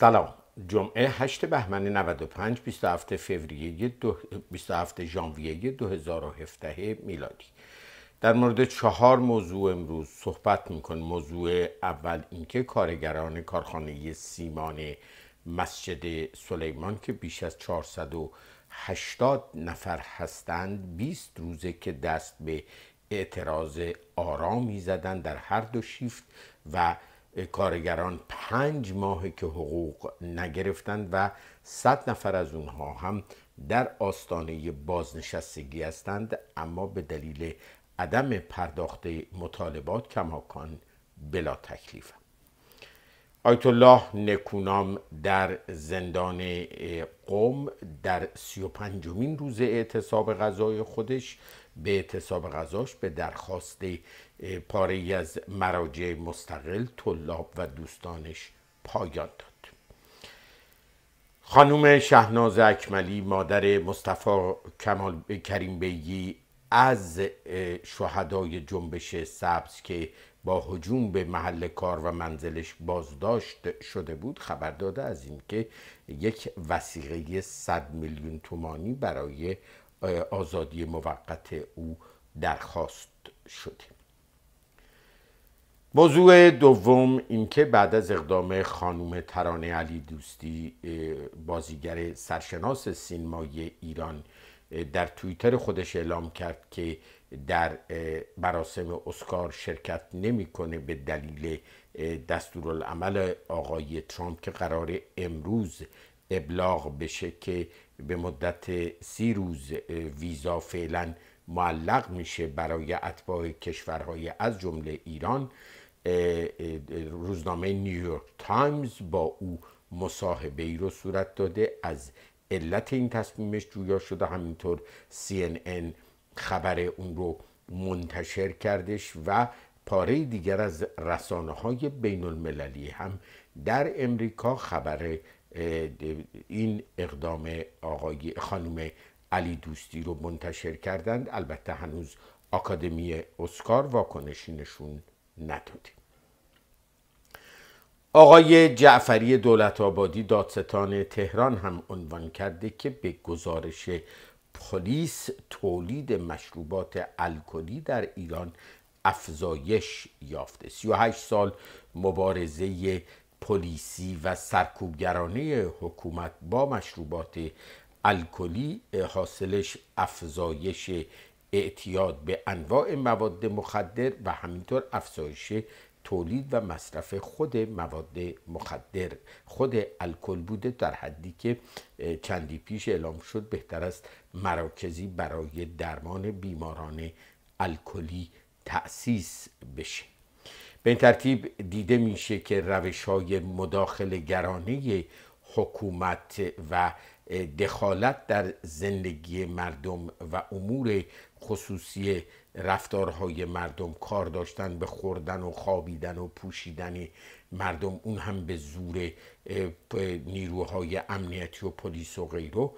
سلام جمعه 8 بهمن 95 27 فوریه 27 ژانویه 2017 میلادی در مورد چهار موضوع امروز صحبت میکنیم موضوع اول اینکه کارگران کارخانه سیمان مسجد سلیمان که بیش از 480 نفر هستند 20 روزه که دست به اعتراض آرامی زدند در هر دو شیفت و کارگران پنج ماهه که حقوق نگرفتند و صد نفر از اونها هم در آستانه بازنشستگی هستند اما به دلیل عدم پرداخت مطالبات کماکان بلا تکلیف آیت الله نکونام در زندان قوم در سی و پنجمین روز اعتصاب غذای خودش به اعتصاب غذاش به درخواست پاره از مراجع مستقل طلاب و دوستانش پایان داد خانوم شهناز اکملی مادر مصطفی کمال کریم بیگی از شهدای جنبش سبز که با هجوم به محل کار و منزلش بازداشت شده بود خبر داده از اینکه یک وسیقه 100 میلیون تومانی برای آزادی موقت او درخواست شده موضوع دوم اینکه بعد از اقدام خانم ترانه علی دوستی بازیگر سرشناس سینمای ایران در توییتر خودش اعلام کرد که در مراسم اسکار شرکت نمیکنه به دلیل دستورالعمل آقای ترامپ که قرار امروز ابلاغ بشه که به مدت سی روز ویزا فعلا معلق میشه برای اتباع کشورهای از جمله ایران روزنامه نیویورک تایمز با او مصاحبه ای رو صورت داده از علت این تصمیمش جویا شده همینطور CNN خبر اون رو منتشر کردش و پاره دیگر از رسانه های بین المللی هم در امریکا خبر این اقدام آقای خانم علی دوستی رو منتشر کردند البته هنوز آکادمی اسکار واکنشی نشون ندادیم آقای جعفری دولت آبادی دادستان تهران هم عنوان کرده که به گزارش پلیس تولید مشروبات الکلی در ایران افزایش یافته 38 سال مبارزه پلیسی و سرکوبگرانه حکومت با مشروبات الکلی حاصلش افزایش اعتیاد به انواع مواد مخدر و همینطور افزایش تولید و مصرف خود مواد مخدر خود الکل بوده در حدی که چندی پیش اعلام شد بهتر است مراکزی برای درمان بیماران الکلی تأسیس بشه به این ترتیب دیده میشه که روش های مداخل گرانه حکومت و دخالت در زندگی مردم و امور خصوصی رفتارهای مردم کار داشتن به خوردن و خوابیدن و پوشیدن مردم اون هم به زور نیروهای امنیتی و پلیس و غیره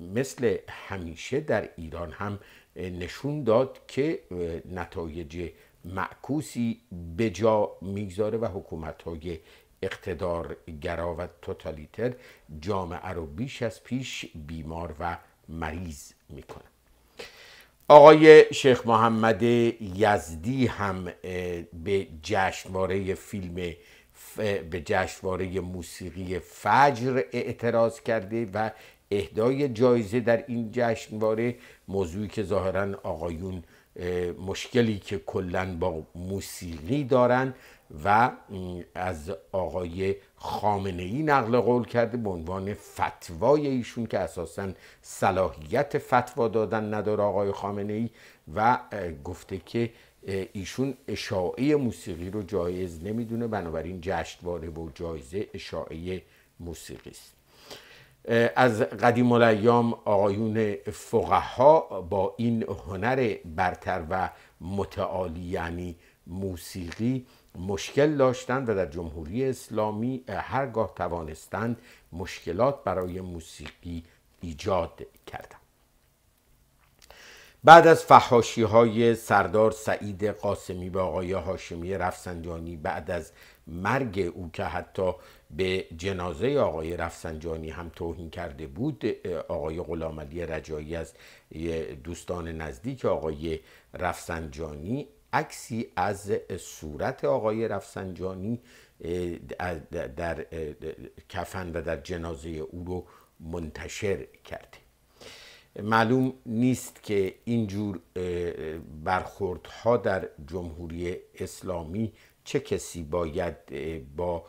مثل همیشه در ایران هم نشون داد که نتایج معکوسی به جا میگذاره و حکومت های اقتدارگرا و توتالیتر جامعه رو بیش از پیش بیمار و مریض میکنه آقای شیخ محمد یزدی هم به جشنواره فیلم به جشنواره موسیقی فجر اعتراض کرده و اهدای جایزه در این جشنواره موضوعی که ظاهرا آقایون مشکلی که کلا با موسیقی دارن و از آقای خامنه ای نقل قول کرده به عنوان فتوای ایشون که اساسا صلاحیت فتوا دادن نداره آقای خامنه ای و گفته که ایشون اشاعه موسیقی رو جایز نمیدونه بنابراین جشنواره و جایزه اشاعه موسیقی است از قدیم الایام آقایون فقها با این هنر برتر و متعالی یعنی موسیقی مشکل داشتند و در جمهوری اسلامی هرگاه توانستند مشکلات برای موسیقی ایجاد کردند بعد از فحاشی های سردار سعید قاسمی به آقای هاشمی رفسنجانی بعد از مرگ او که حتی به جنازه آقای رفسنجانی هم توهین کرده بود آقای غلامعلی رجایی از دوستان نزدیک آقای رفسنجانی عکسی از صورت آقای رفسنجانی در کفن و در جنازه او رو منتشر کرده معلوم نیست که اینجور برخوردها در جمهوری اسلامی چه کسی باید با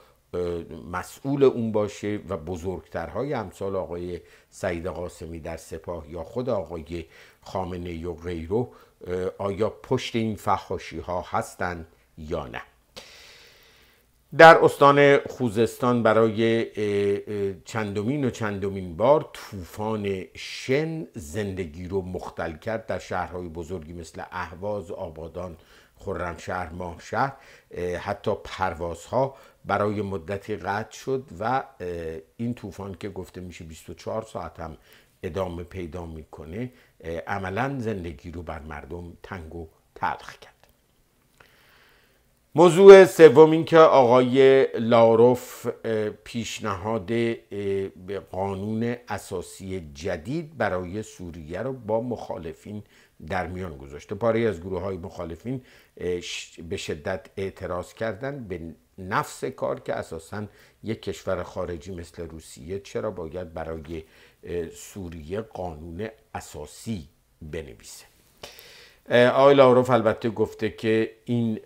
مسئول اون باشه و بزرگترهای امثال آقای سعید قاسمی در سپاه یا خود آقای خامنه یا غیرو آیا پشت این فخاشی ها هستند یا نه در استان خوزستان برای چندمین و چندمین بار طوفان شن زندگی رو مختل کرد در شهرهای بزرگی مثل اهواز آبادان خرمشهر شهر حتی پروازها برای مدتی قطع شد و این طوفان که گفته میشه 24 ساعت هم ادامه پیدا میکنه عملا زندگی رو بر مردم تنگ و تلخ کرد موضوع سوم این که آقای لاروف پیشنهاد قانون اساسی جدید برای سوریه رو با مخالفین در میان گذاشته پاره از گروه های مخالفین به شدت اعتراض کردن به نفس کار که اساسا یک کشور خارجی مثل روسیه چرا باید برای سوریه قانون اساسی بنویسه آقای لاروف البته گفته که این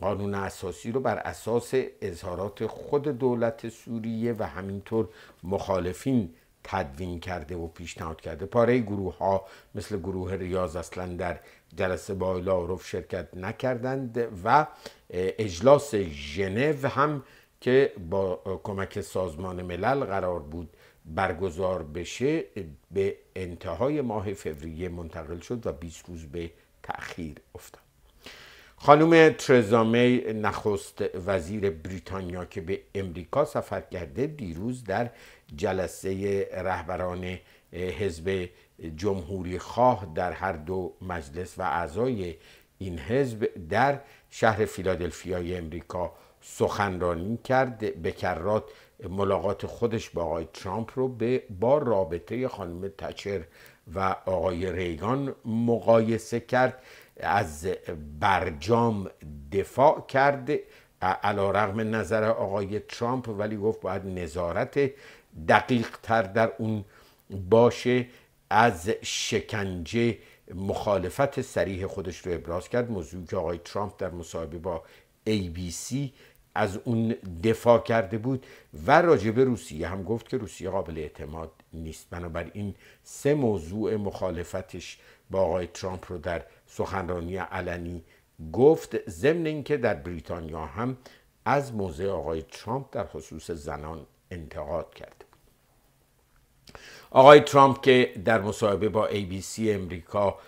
قانون اساسی رو بر اساس اظهارات خود دولت سوریه و همینطور مخالفین تدوین کرده و پیشنهاد کرده پاره گروه ها مثل گروه ریاض اصلا در جلسه با لاروف شرکت نکردند و اجلاس ژنو هم که با کمک سازمان ملل قرار بود برگزار بشه به انتهای ماه فوریه منتقل شد و 20 روز به تأخیر افتاد خانم ترزامی نخست وزیر بریتانیا که به امریکا سفر کرده دیروز در جلسه رهبران حزب جمهوری خواه در هر دو مجلس و اعضای این حزب در شهر فیلادلفیای امریکا سخنرانی کرد به کرات ملاقات خودش با آقای ترامپ رو به با رابطه خانم تچر و آقای ریگان مقایسه کرد از برجام دفاع کرد علا رغم نظر آقای ترامپ ولی گفت باید نظارت دقیق تر در اون باشه از شکنجه مخالفت سریح خودش رو ابراز کرد موضوعی که آقای ترامپ در مصاحبه با ABC از اون دفاع کرده بود و راجب روسیه هم گفت که روسیه قابل اعتماد نیست بنابراین سه موضوع مخالفتش با آقای ترامپ رو در سخنرانی علنی گفت ضمن اینکه در بریتانیا هم از موضع آقای ترامپ در خصوص زنان انتقاد کرد آقای ترامپ که در مصاحبه با ABC امریکا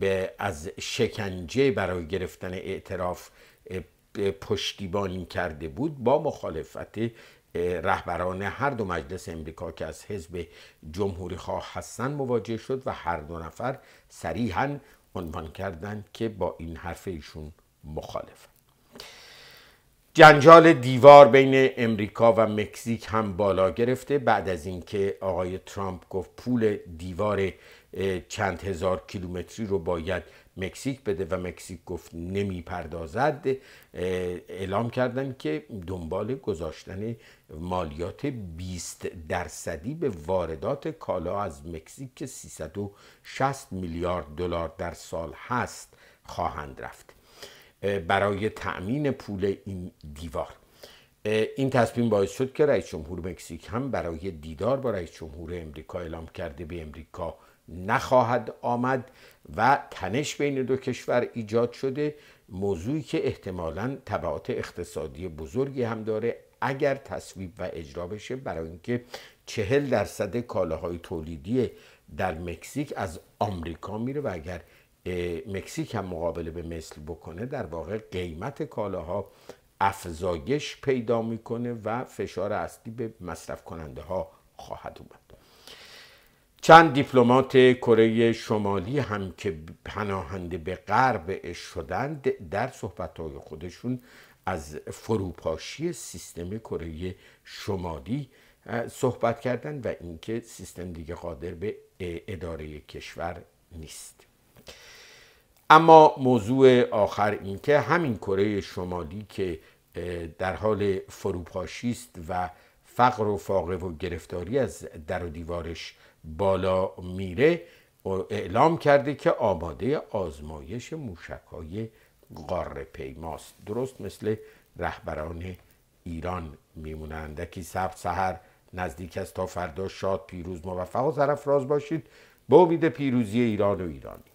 به از شکنجه برای گرفتن اعتراف پشتیبانی کرده بود با مخالفت رهبران هر دو مجلس امریکا که از حزب جمهوری خواه هستند مواجه شد و هر دو نفر صریحا عنوان کردند که با این حرف ایشون مخالف جنجال دیوار بین امریکا و مکزیک هم بالا گرفته بعد از اینکه آقای ترامپ گفت پول دیوار چند هزار کیلومتری رو باید مکزیک بده و مکزیک گفت نمیپردازد اعلام کردند که دنبال گذاشتن مالیات 20 درصدی به واردات کالا از مکزیک که 360 میلیارد دلار در سال هست خواهند رفت برای تأمین پول این دیوار این تصمیم باعث شد که رئیس جمهور مکزیک هم برای دیدار با رئیس جمهور امریکا اعلام کرده به امریکا نخواهد آمد و تنش بین دو کشور ایجاد شده موضوعی که احتمالا تبعات اقتصادی بزرگی هم داره اگر تصویب و اجرا بشه برای اینکه چهل درصد کالاهای تولیدی در مکزیک از آمریکا میره و اگر مکزیک هم مقابله به مثل بکنه در واقع قیمت کالاها افزایش پیدا میکنه و فشار اصلی به مصرف کننده ها خواهد اومد چند دیپلمات کره شمالی هم که پناهنده به غرب شدند در های خودشون از فروپاشی سیستم کره شمالی صحبت کردن و اینکه سیستم دیگه قادر به اداره کشور نیست اما موضوع آخر اینکه همین کره شمالی که در حال فروپاشی است و فقر و فاقه و گرفتاری از در و دیوارش بالا میره اعلام کرده که آماده آزمایش موشک های قاره پیماست درست مثل رهبران ایران میمونند که سب سهر نزدیک است تا فردا شاد پیروز موفق و راز باشید با امید پیروزی ایران و ایرانی